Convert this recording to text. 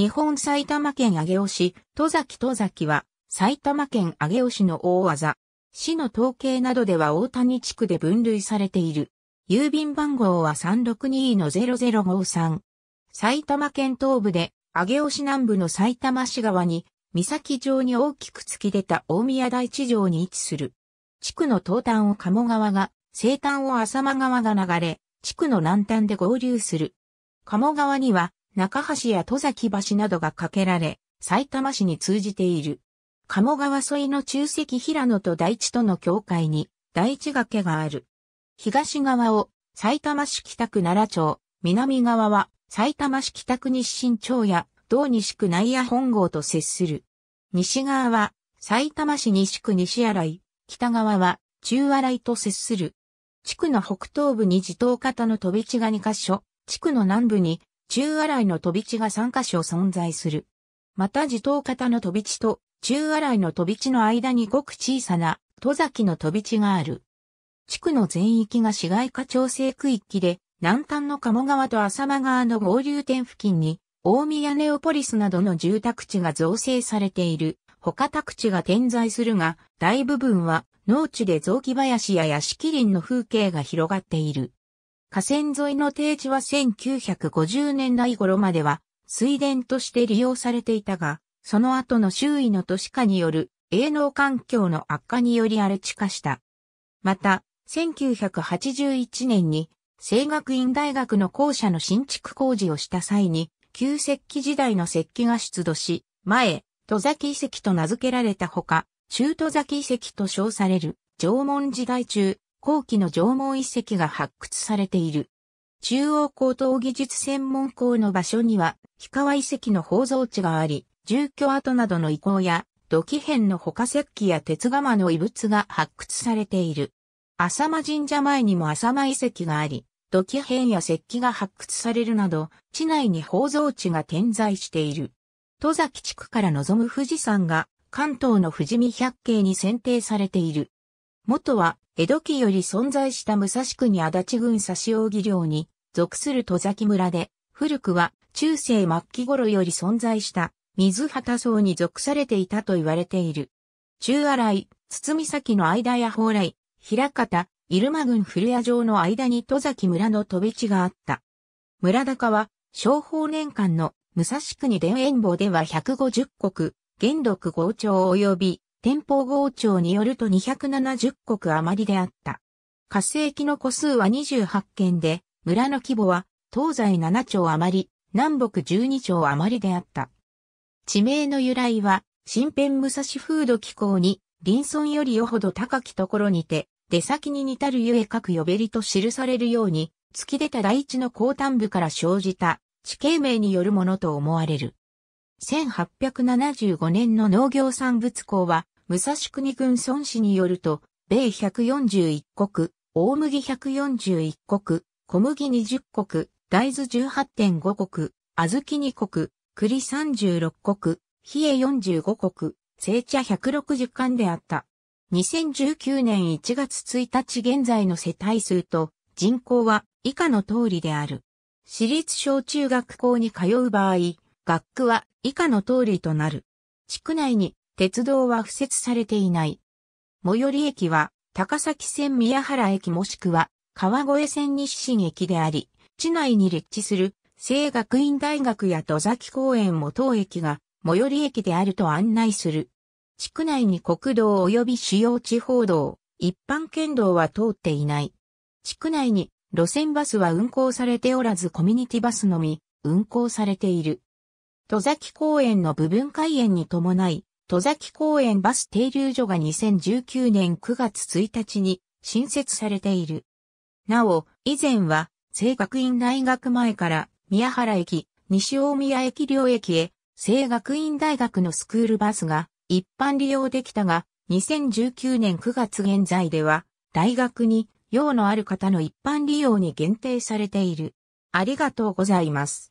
日本埼玉県上尾市、戸崎戸崎は、埼玉県上尾市の大技。市の統計などでは大谷地区で分類されている。郵便番号は362-0053。埼玉県東部で、上尾市南部の埼玉市側に、岬城に大きく突き出た大宮台地上に位置する。地区の東端を鴨川が、西端を浅間川が流れ、地区の南端で合流する。鴨川には、中橋や戸崎橋などが架けられ、埼玉市に通じている。鴨川沿いの中石平野と大地との境界に大地崖がある。東側を埼玉市北区奈良町、南側は埼玉市北区西新町や道西区内野本郷と接する。西側は埼玉市西区西新井、北側は中新井と接する。地区の北東部に地頭方の飛び地が2カ所、地区の南部に中洗いの飛び地が3カ所存在する。また地頭型の飛び地と中洗いの飛び地の間にごく小さな戸崎の飛び地がある。地区の全域が市街化調整区域で、南端の鴨川と浅間川の合流点付近に、大宮ネオポリスなどの住宅地が造成されている。他宅地が点在するが、大部分は農地で雑木林や屋敷林の風景が広がっている。河川沿いの定地は1950年代頃までは水田として利用されていたが、その後の周囲の都市化による営農環境の悪化により荒れ地化した。また、1981年に清学院大学の校舎の新築工事をした際に、旧石器時代の石器が出土し、前、戸崎遺跡と名付けられたほか、中戸崎遺跡と称される縄文時代中、後期の縄文遺跡が発掘されている。中央高等技術専門校の場所には、氷川遺跡の宝蔵地があり、住居跡などの遺構や、土器片の他石器や鉄釜の遺物が発掘されている。浅間神社前にも浅間遺跡があり、土器片や石器が発掘されるなど、地内に宝蔵地が点在している。戸崎地区から望む富士山が関東の富士見百景に選定されている。元は、江戸期より存在した武蔵国足立郡差扇領に属する戸崎村で、古くは中世末期頃より存在した水畑層に属されていたと言われている。中荒井、堤崎の間や蓬莱、平方、入間郡古屋城の間に戸崎村の飛び地があった。村高は、商法年間の武蔵国田園坊では150国、元禄豪長及び天保号庁によると270国余りであった。活性期の個数は28件で、村の規模は東西7町余り、南北12町余りであった。地名の由来は、新編武蔵風土気候に、林村よりよほど高きところにて、出先に似たるゆえ各呼べりと記されるように、突き出た大地の高端部から生じた地形名によるものと思われる。1875年の農業産物校は武蔵国軍孫氏によると、米141国、大麦141国、小麦20国、大豆18.5国、小豆2国、栗36国、冷え45国、製茶160巻であった。2019年1月1日現在の世帯数と人口は以下の通りである。私立小中学校に通う場合、学区は以下の通りとなる。地区内に鉄道は付設されていない。最寄り駅は、高崎線宮原駅もしくは、川越線西新駅であり、地内に立地する、聖学院大学や戸崎公園も当駅が、最寄り駅であると案内する。地区内に国道及び主要地方道、一般県道は通っていない。地区内に路線バスは運行されておらずコミュニティバスのみ運行されている。戸崎公園の部分開園に伴い、戸崎公園バス停留所が2019年9月1日に新設されている。なお、以前は、聖学院大学前から宮原駅、西大宮駅両駅へ、聖学院大学のスクールバスが一般利用できたが、2019年9月現在では、大学に用のある方の一般利用に限定されている。ありがとうございます。